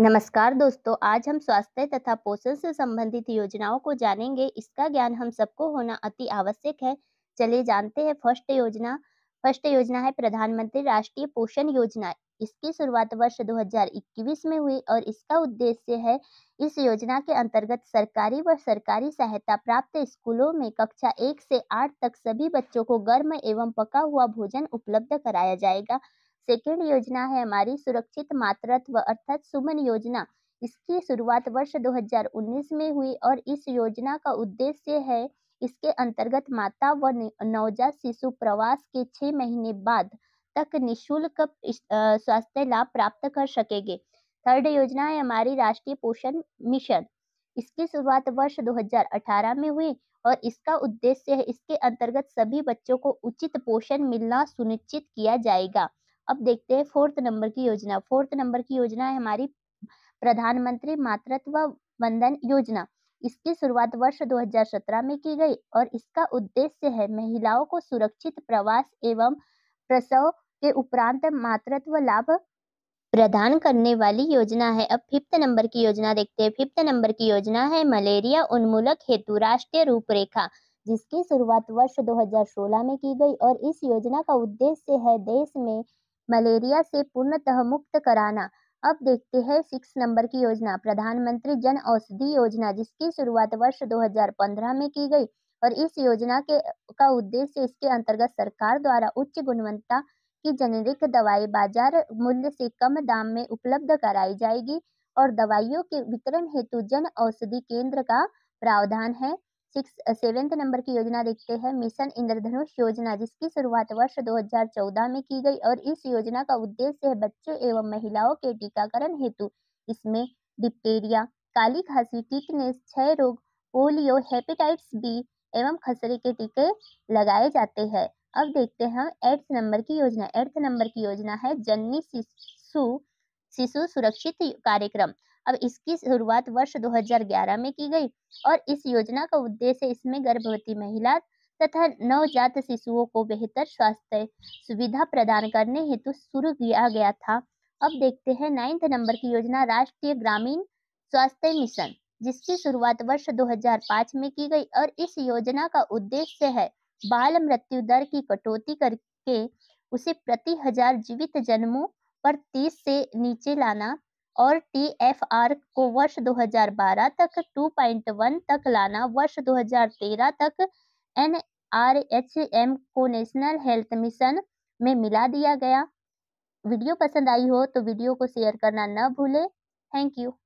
नमस्कार दोस्तों आज हम स्वास्थ्य तथा पोषण से संबंधित योजनाओं को जानेंगे इसका ज्ञान हम सबको होना अति आवश्यक है चलिए जानते हैं फर्स्ट योजना फर्स्ट योजना है प्रधानमंत्री राष्ट्रीय पोषण योजना इसकी शुरुआत वर्ष 2021 में हुई और इसका उद्देश्य है इस योजना के अंतर्गत सरकारी व सरकारी सहायता प्राप्त स्कूलों में कक्षा एक से आठ तक सभी बच्चों को गर्म एवं पका हुआ भोजन उपलब्ध कराया जाएगा सेकेंड योजना है हमारी सुरक्षित मातृत्व अर्थात सुमन योजना इसकी शुरुआत वर्ष 2019 में हुई और इस योजना का उद्देश्य है इसके अंतर्गत माता व नवजात शिशु प्रवास के छह महीने बाद तक निशुल्क स्वास्थ्य लाभ प्राप्त कर सकेंगे थर्ड योजना है हमारी राष्ट्रीय पोषण मिशन इसकी शुरुआत वर्ष 2018 में हुई और इसका उद्देश्य है इसके अंतर्गत सभी बच्चों को उचित पोषण मिलना सुनिश्चित किया जाएगा अब देखते हैं फोर्थ नंबर की योजना फोर्थ नंबर की योजना है हमारी प्रधानमंत्री मातृत्व वंदन योजना इसकी शुरुआत वर्ष 2017 में की गई और इसका उद्देश्य है महिलाओं को सुरक्षित प्रवास एवं प्रसव के उपरांत मातृत्व लाभ प्रदान करने वाली योजना है अब फिफ्थ नंबर की योजना देखते हैं फिफ्थ नंबर की योजना है मलेरिया उन्मूलक हेतु राष्ट्रीय रूपरेखा जिसकी शुरुआत वर्ष 2016 में की गई और इस योजना का उद्देश्य है देश में मलेरिया से पूर्णतः मुक्त कराना अब देखते हैं सिक्स नंबर की योजना प्रधानमंत्री जन औषधि योजना जिसकी शुरुआत वर्ष 2015 में की गई और इस योजना के का उद्देश्य इसके अंतर्गत सरकार द्वारा उच्च गुणवत्ता की जेनेरिक दवाई बाजार मूल्य से कम दाम में उपलब्ध कराई जाएगी और दवाइयों के वितरण हेतु जन औषधि केंद्र का प्रावधान है सिक्स सेवेंथ नंबर की योजना देखते हैं मिशन इंद्रधनुष योजना जिसकी शुरुआत वर्ष 2014 में की गई और इस योजना का उद्देश्य है बच्चों एवं महिलाओं के टीकाकरण हेतु इसमें डिप्टेरिया काली खांसी टिटनेस क्षय रोग पोलियो हेपेटाइट्स बी एवं खसरे के टीके लगाए जाते हैं अब देखते हैं एट्थ नंबर की योजना एट्थ नंबर की योजना है जननी शिशु शिशु सुरक्षित कार्यक्रम अब इसकी शुरुआत वर्ष 2011 में की गई और इस योजना का उद्देश्य इसमें गर्भवती महिला तथा नवजात शिशुओं को बेहतर स्वास्थ्य सुविधा प्रदान करने हेतु शुरू किया गया था अब देखते हैं नाइन्थ नंबर की योजना राष्ट्रीय ग्रामीण स्वास्थ्य मिशन जिसकी शुरुआत वर्ष 2005 में की गई और इस योजना का उद्देश्य है बाल मृत्यु दर की कटौती करके उसे प्रति हजार जीवित जन्मों पर 30 से नीचे लाना और टी एफ आर को वर्ष 2012 तक 2.1 तक लाना वर्ष 2013 तक एन आर एच एम को नेशनल हेल्थ मिशन में मिला दिया गया वीडियो पसंद आई हो तो वीडियो को शेयर करना न भूले थैंक यू